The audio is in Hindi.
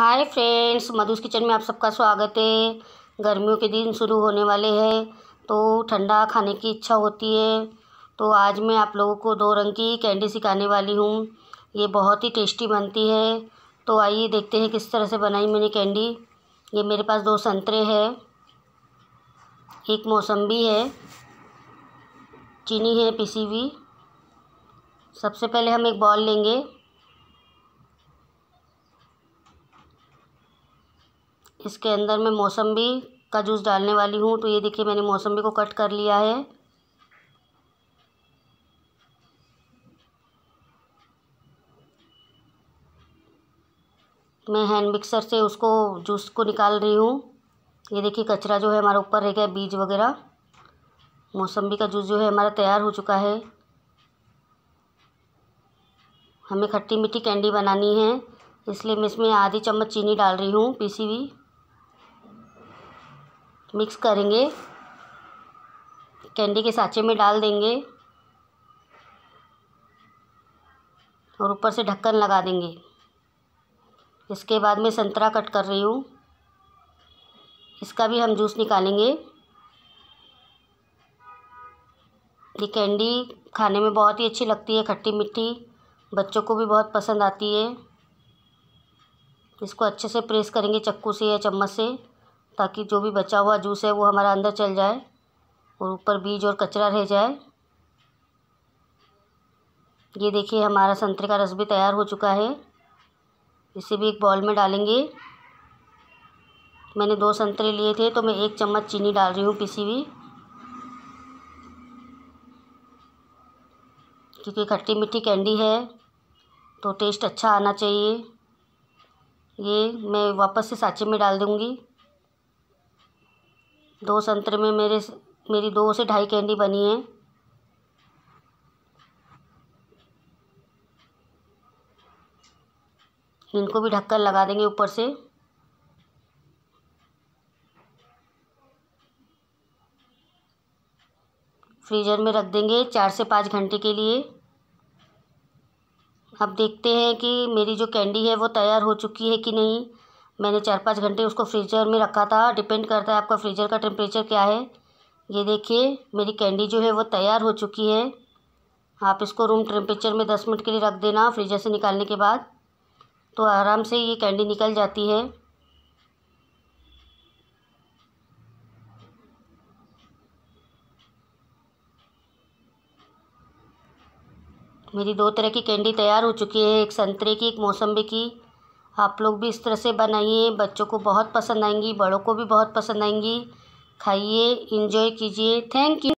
हाय फ्रेंड्स मधुस किचन में आप सबका स्वागत है गर्मियों के दिन शुरू होने वाले हैं तो ठंडा खाने की इच्छा होती है तो आज मैं आप लोगों को दो रंग की कैंडी सिखाने वाली हूँ ये बहुत ही टेस्टी बनती है तो आइए देखते हैं किस तरह से बनाई मैंने कैंडी ये मेरे पास दो संतरे है एक मौसम्बी है चीनी है पिसी हुई सबसे पहले हम एक बॉल लेंगे इसके अंदर मैं मौसम्बी का जूस डालने वाली हूँ तो ये देखिए मैंने मौसम्बी को कट कर लिया है मैं हैंड मिक्सर से उसको जूस को निकाल रही हूँ ये देखिए कचरा जो है हमारा ऊपर रह गया बीज वगैरह मौसम्बी का जूस जो है हमारा तैयार हो चुका है हमें खट्टी मीठी कैंडी बनानी है इसलिए मैं इसमें आधी चम्मच चीनी डाल रही हूँ पीसी हुई मिक्स करेंगे कैंडी के साचे में डाल देंगे और ऊपर से ढक्कन लगा देंगे इसके बाद मैं संतरा कट कर रही हूँ इसका भी हम जूस निकालेंगे ये कैंडी खाने में बहुत ही अच्छी लगती है खट्टी मीठी बच्चों को भी बहुत पसंद आती है इसको अच्छे से प्रेस करेंगे चक्कू से या चम्मच से ताकि जो भी बचा हुआ जूस है वो हमारा अंदर चल जाए और ऊपर बीज और कचरा रह जाए ये देखिए हमारा संतरे का रस भी तैयार हो चुका है इसे भी एक बॉल में डालेंगे मैंने दो संतरे लिए थे तो मैं एक चम्मच चीनी डाल रही हूँ पीसी हुई क्योंकि खट्टी मीठी कैंडी है तो टेस्ट अच्छा आना चाहिए ये मैं वापस से सांचे में डाल दूँगी दो संतरे में मेरे मेरी दो से ढाई कैंडी बनी है इनको भी ढककर लगा देंगे ऊपर से फ्रीजर में रख देंगे चार से पाँच घंटे के लिए अब देखते हैं कि मेरी जो कैंडी है वो तैयार हो चुकी है कि नहीं मैंने चार पाँच घंटे उसको फ्रीजर में रखा था डिपेंड करता है आपका फ्रीजर का टेम्परेचर क्या है ये देखिए मेरी कैंडी जो है वो तैयार हो चुकी है आप इसको रूम टेम्परेचर में दस मिनट के लिए रख देना फ्रीजर से निकालने के बाद तो आराम से ये कैंडी निकल जाती है मेरी दो तरह की कैंडी तैयार हो चुकी है एक संतरे की एक मौसम्बी की आप लोग भी इस तरह से बनाइए बच्चों को बहुत पसंद आएंगी बड़ों को भी बहुत पसंद आएंगी खाइए इंजॉय कीजिए थैंक यू